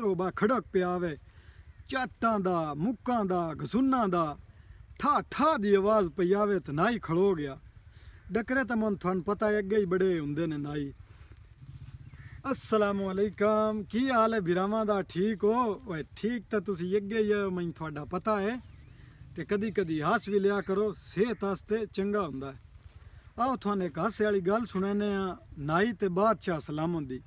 ਮਿੱਤਰੋ ਬਾ ਖੜਕ ਪਿਆ ਵੇ ਚਾਟਾਂ ਦਾ ਮੁੱਕਾਂ ਦਾ ਗਸੁੰਨਾ ਦਾ ਠਾ ਠਾ ਦੀ ਆਵਾਜ਼ ਪਈ ਆਵੇ ਤੇ ਨਾਈ ਖੜੋ ਗਿਆ ਡਕਰੇ ਤਾਂ ਮਨ ਤੁਹਾਨੂੰ ਪਤਾ ਹੈ ਅੱਗੇ ਹੀ ਬੜੇ ਹੁੰਦੇ ਨੇ ਨਾਈ ਅਸਲਾਮੁ ਅਲੈਕਮ ਕੀ ਹਾਲ ਹੈ ਬਿਰਾਮਾ ਦਾ ਠੀਕ ਹੋ ਓਏ ਠੀਕ ਤਾਂ ਤੁਸੀਂ ਅੱਗੇ ਹੀ ਹੋ ਮੈਨੂੰ ਤੁਹਾਡਾ ਪਤਾ ਹੈ ਤੇ ਕਦੀ ਕਦੀ ਹਾਸ ਵੀ ਲਿਆ ਕਰੋ ਸਿਹਤ ਵਾਸਤੇ ਚੰਗਾ ਹੁੰਦਾ ਹੈ ਆਓ ਤੁਹਾਨੂੰ ਇੱਕ ਹਾਸੇ ਵਾਲੀ ਗੱਲ ਸੁਣਾਉਣੇ ਆ ਨਾਈ ਤੇ ਬਾਦਸ਼ਾਹ ਸਲਾਮ ਹੁੰਦੀ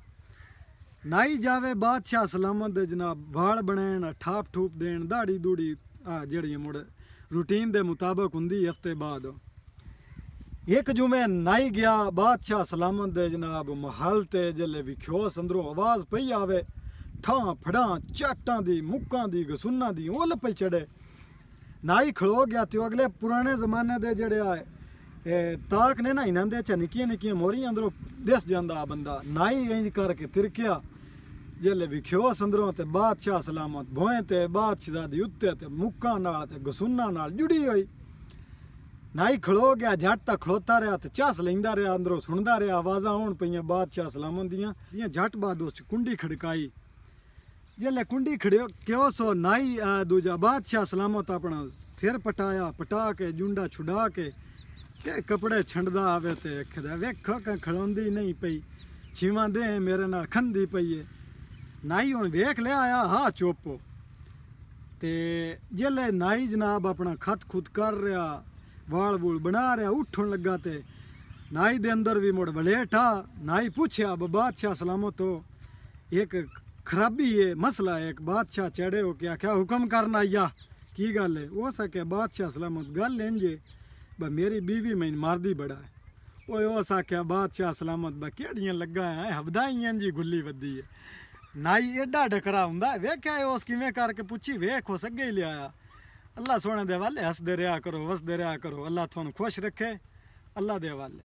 ਨਾਈ ਜਾਵੇ ਬਾਦਸ਼ਾਹ ਸਲਾਮਤ ਦੇ ਜਨਾਬ ਵਾਲ ਬਣਾਉਣ ਠਾਪ ਠੂਪ ਦੇਣ ਦਾੜੀ ਦੂੜੀ ਆ ਜਿਹੜੀ ਮੁੜ ਰੂਟੀਨ ਦੇ ਮੁਤਾਬਕ ਹੁੰਦੀ ਹਫਤੇ ਬਾਅਦ ਇੱਕ ਜੁਮੇ ਨਾਈ ਗਿਆ ਬਾਦਸ਼ਾਹ ਸਲਾਮਤ ਦੇ ਜਨਾਬ ਮਹਲ ਤੇ ਜਲੇ ਵਿਖਿਓ ਸੰਦਰੋਂ ਆਵਾਜ਼ ਪਈ ਆਵੇ ਠਾਂ ਫੜਾਂ ਚਾਟਾਂ ਦੀ ਮੁੱਕਾਂ ਦੀ ਗਸੁੰਨਾਂ ਦੀ ਉਲ ਪਈ ਚੜੇ ਨਾਈ ਖਲੋ ਗਿਆ ਤੇ ਅਗਲੇ ਪੁਰਾਣੇ ਜ਼ਮਾਨੇ ਦੇ ਜਿਹੜੇ ਆਏ ਤਾਕ ਨੇ ਨਾ ਇਹਨਾਂ ਦੇ ਚ ਨਿੱਕੀਆਂ ਨਿੱਕੀਆਂ ਮੋਰੀਆਂ ਅੰਦਰੋਂ ਦਿਸ ਜਾਂਦਾ ਆ ਬੰਦਾ ਨਾਈ ਇੰਜ ਕਰਕੇ ਤਿਰਕਿਆ ਜੇਲੇ ਵਿਖਿਓ ਸੰਦਰੋਂ ਤੇ ਬਾਦਸ਼ਾਹ ਸਲਾਮਤ ਭੋਏ ਤੇ ਬਾਦਸ਼ਾਹ ਦੀ ਉੱਤੇ ਤੇ ਮੁੱਕਾਂ ਨਾਲ ਤੇ ਗਸੁੰਨਾ ਨਾਲ ਜੁੜੀ ਹੋਈ ਨਾਈ ਖਲੋ ਗਿਆ ਝੱਟ ਤਾਂ ਖਲੋਤਾ ਰਿਹਾ ਤੇ ਚਾਸ ਲੈਂਦਾ ਰਿਹਾ ਅੰਦਰੋਂ ਸੁਣਦਾ ਰਿਹਾ ਆਵਾਜ਼ਾਂ ਆਉਣ ਪਈਆਂ ਬਾਦਸ਼ਾਹ ਸਲਾਮਤ ਦੀਆਂ ਦੀਆਂ ਝੱਟ ਬਾਦ ਉਸ ਕੁੰਡੀ ਖੜਕਾਈ ਜੇਲੇ ਕੁੰਡੀ ਖੜਿਓ ਕਿਉ ਸੋ ਨਾਈ ਦੂਜਾ ਬਾਦਸ਼ਾਹ ਸਲਾਮਤ ਆਪਣਾ ਸਿਰ ਪਟਾਇਆ ਪਟਾ ਕੇ ਜੁੰਡਾ ਛੁਡਾ ਕੇ ਕਿ ਕਪੜੇ ਛੰਡਦਾ ਆਵੇ ਤੇ ਖਦਾ ਵੇਖੋ ਕਿ ਖਲੋਂਦੀ ਨਹੀਂ ਪਈ ਛੀਵਾਂ ਦੇ ਮੇਰੇ ਨਾਲ ਖੰਦੀ ਪਈ ਏ ਨਾਈ ਹੁਣ ਵੇਖ ਲਿਆ ਆ ਹਾਂ ਚੁੱਪ ਤੇ ਜੇਲੇ ਨਾਈ ਜਨਾਬ ਆਪਣਾ ਖਤ ਖੁਦ ਕਰ ਰਿਹਾ ਵਾਲ ਵੂਲ ਬਣਾ ਰਿਹਾ ਉੱਠਣ ਲੱਗਾ ਤੇ ਨਾਈ ਦੇ ਅੰਦਰ ਵੀ ਮੁੜ ਬਲੇਟਾ ਨਾਈ ਪੁੱਛਿਆ ਬਾਦਸ਼ਾਹ ਸਲਾਮੋ ਹੋ ਇੱਕ ਖਰਾਬੀ ਹੈ ਮਸਲਾ ਹੈ ਇੱਕ ਬਾਦਸ਼ਾਹ ਚੜੇ ਹੋ ਕੇ ਆਖਿਆ ਹੁਕਮ ਕਰਨਾ ਆਇਆ ਕੀ ਗੱਲ ਹੈ ਉਹ ਸਕੇ ਬਾਦਸ਼ਾਹ ਸਲਾਮਤ ਗੱਲ ਲੈਂਜੇ ਬਾ ਮੇਰੀ ਬੀਵੀ ਮੈਨ ਮਾਰਦੀ ਬੜਾ ਓਏ ਉਹ ਸਾਖਿਆ ਬਾਦਸ਼ਾਹ ਸਲਾਮਤ ਬਾ ਕਿਹੜੀਆਂ ਲੱਗਾ ਹੈ ਹਬਦਾਈਆਂ ਜੀ ਗੁੱਲੀ ਵੱਦੀ ਹੈ ਨਾਈ ਐਡਾ ਡਕਰਾ ਹੁੰਦਾ ਵੇਖਿਆ ਉਸ ਕਿਵੇਂ ਕਰਕੇ ਪੁੱਛੀ ਵੇਖੋ ਸੱਗੇ ਹੀ ਲਿਆਇਆ ਅੱਲਾ ਸੋਹਣੇ ਦੇ ਵਾਲੇ ਹੱਸਦੇ ਰਿਆ ਕਰੋ ਵਸਦੇ ਰਿਆ ਕਰੋ ਅੱਲਾ ਤੁਹਾਨੂੰ ਖੁਸ਼ ਰੱਖੇ ਅੱਲਾ ਦੇ ਵਾਲੇ